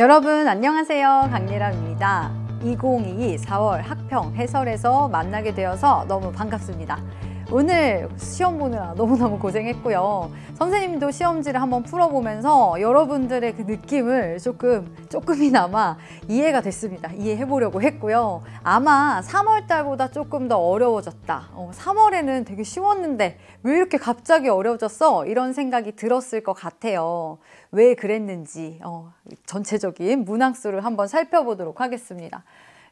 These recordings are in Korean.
여러분 안녕하세요 강예람입니다 2022 4월 학평 해설에서 만나게 되어서 너무 반갑습니다 오늘 시험 보느라 너무너무 고생했고요. 선생님도 시험지를 한번 풀어보면서 여러분들의 그 느낌을 조금, 조금이나마 이해가 됐습니다. 이해해보려고 했고요. 아마 3월달보다 조금 더 어려워졌다. 어, 3월에는 되게 쉬웠는데 왜 이렇게 갑자기 어려워졌어? 이런 생각이 들었을 것 같아요. 왜 그랬는지 어, 전체적인 문항수를 한번 살펴보도록 하겠습니다.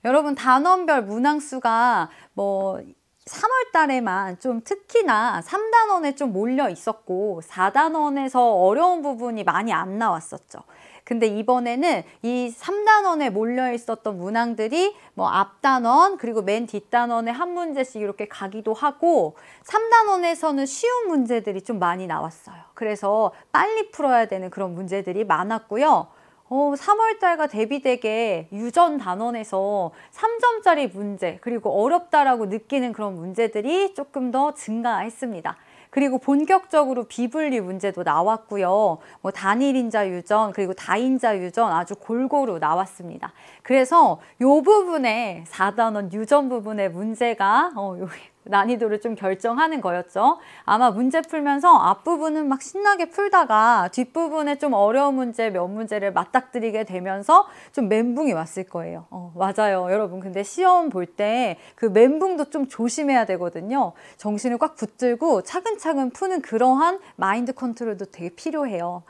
여러분 단원별 문항수가 뭐 3월 달에만 좀 특히나 3단원에 좀 몰려 있었고 4단원에서 어려운 부분이 많이 안 나왔었죠. 근데 이번에는 이 3단원에 몰려 있었던 문항들이 뭐 앞단원 그리고 맨 뒷단원에 한 문제씩 이렇게 가기도 하고 3단원에서는 쉬운 문제들이 좀 많이 나왔어요. 그래서 빨리 풀어야 되는 그런 문제들이 많았고요. 어, 3월달과 대비되게 유전 단원에서 3점짜리 문제 그리고 어렵다라고 느끼는 그런 문제들이 조금 더 증가했습니다. 그리고 본격적으로 비분리 문제도 나왔고요. 뭐 단일인자 유전 그리고 다인자 유전 아주 골고루 나왔습니다. 그래서 요 부분에 4단원 유전 부분에 문제가 어, 요 난이도를 좀 결정하는 거였죠. 아마 문제 풀면서 앞부분은 막 신나게 풀다가 뒷부분에 좀 어려운 문제 몇 문제를 맞닥뜨리게 되면서 좀 멘붕이 왔을 거예요. 어, 맞아요. 여러분 근데 시험 볼 때 그 멘붕도 좀 조심해야 되거든요. 정신을 꽉 붙들고 차근차근 푸는 그러한 마인드 컨트롤도 되게 필요해요.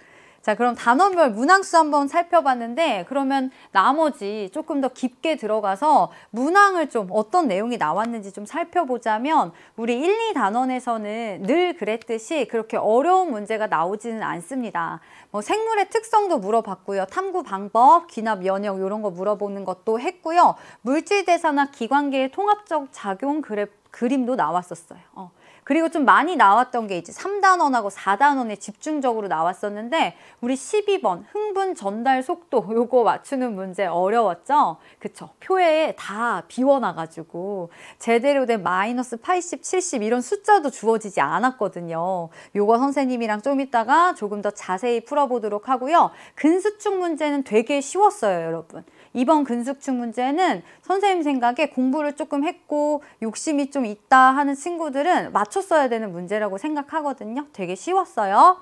자 그럼 단원별 문항수 한번 살펴봤는데 그러면 나머지 조금 더 깊게 들어가서 문항을 좀 어떤 내용이 나왔는지 좀 살펴보자면 우리 1, 2단원에서는 늘 그랬듯이 그렇게 어려운 문제가 나오지는 않습니다. 뭐 생물의 특성도 물어봤고요. 탐구 방법, 귀납 연역 이런 거 물어보는 것도 했고요. 물질 대사나 기관계의 통합적 작용 그래, 그림도 나왔었어요. 어. 그리고 좀 많이 나왔던 게 이제 3단원하고 4단원에 집중적으로 나왔었는데 우리 12번 흥분 전달 속도 요거 맞추는 문제 어려웠죠? 그쵸? 표에 다 비워놔가지고 제대로 된 마이너스 80, 70 이런 숫자도 주어지지 않았거든요. 요거 선생님이랑 좀 이따가 조금 더 자세히 풀어보도록 하고요. 근수축 문제는 되게 쉬웠어요, 여러분. 이번 근숙층 문제는 선생님 생각에 공부를 조금 했고 욕심이 좀 있다 하는 친구들은 맞췄어야 되는 문제라고 생각하거든요. 되게 쉬웠어요.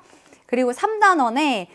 그리고 삼단원에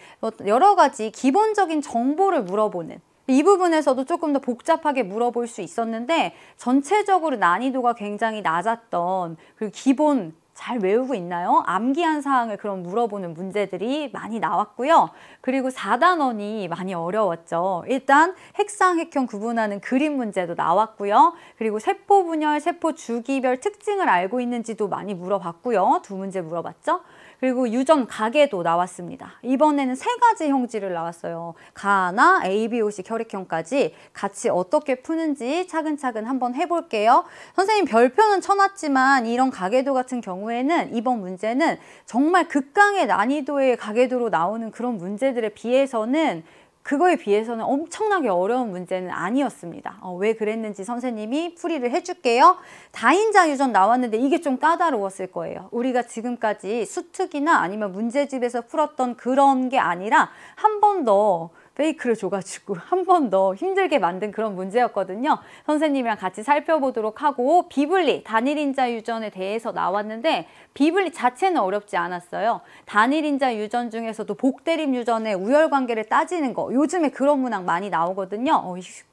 여러 가지 기본적인 정보를 물어보는 이 부분에서도 조금 더 복잡하게 물어볼 수 있었는데 전체적으로 난이도가 굉장히 낮았던 그리고 기본 잘 외우고 있나요? 암기한 사항을 그럼 물어보는 문제들이 많이 나왔고요. 그리고 4단원이 많이 어려웠죠. 일단 핵상, 핵형 구분하는 그림 문제도 나왔고요. 그리고 세포 분열, 세포 주기별 특징을 알고 있는지도 많이 물어봤고요. 두 문제 물어봤죠. 그리고 유전 가계도 나왔습니다. 이번에는 세 가지 형질을 나왔어요. 가나 ABOC 결핵형까지 같이 어떻게 푸는지 차근차근 한번 해볼게요. 선생님 별표는 쳐놨지만 이런 가계도 같은 경우에는 이번 문제는 정말 극강의 난이도의 가계도로 나오는 그런 문제들에 비해서는 그거에 비해서는 엄청나게 어려운 문제는 아니었습니다. 어, 왜 그랬는지 선생님이 풀이를 해줄게요. 다인자 유전 나왔는데 이게 좀 까다로웠을 거예요. 우리가 지금까지 수특이나 아니면 문제집에서 풀었던 그런 게 아니라 한번더 페이크를 줘가지고 한 번 더 힘들게 만든 그런 문제였거든요. 선생님이랑 같이 살펴보도록 하고 비블리 단일인자 유전에 대해서 나왔는데 비블리 자체는 어렵지 않았어요. 단일인자 유전 중에서도 복대립 유전의 우열관계를 따지는 거 요즘에 그런 문항 많이 나오거든요.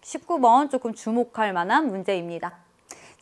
19번 어, 조금 주목할 만한 문제입니다.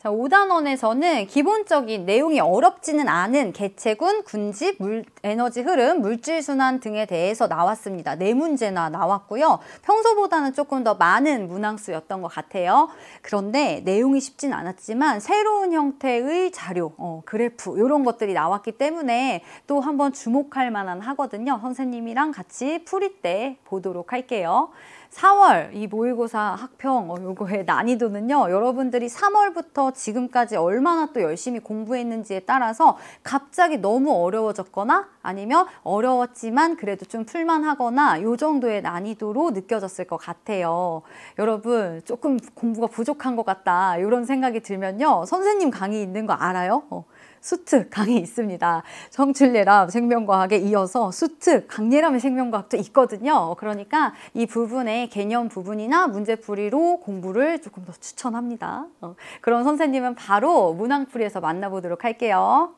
자, 5단원에서는 기본적인 내용이 어렵지는 않은 개체군, 군집, 물, 에너지 흐름, 물질 순환 등에 대해서 나왔습니다. 네 문제나 나왔고요. 평소보다는 조금 더 많은 문항수였던 것 같아요. 그런데 내용이 쉽진 않았지만 새로운 형태의 자료, 어, 그래프 이런 것들이 나왔기 때문에 또 한번 주목할 만한 하거든요. 선생님이랑 같이 풀이 때 보도록 할게요. 4월 이 모의고사 학평 어, 요거의 난이도는요 여러분들이 3월부터 지금까지 얼마나 또 열심히 공부했는지에 따라서 갑자기 너무 어려워졌거나 아니면 어려웠지만 그래도 좀 풀만하거나 요 정도의 난이도로 느껴졌을 것 같아요 여러분 조금 공부가 부족한 것 같다 이런 생각이 들면요 선생님 강의 있는 거 알아요? 어. 수트 강이 있습니다. 성출례람 생명과학에 이어서 수트 강례람의 생명과학도 있거든요. 그러니까 이 부분의 개념 부분이나 문제풀이로 공부를 조금 더 추천합니다. 어, 그럼 선생님은 바로 문항풀이에서 만나보도록 할게요.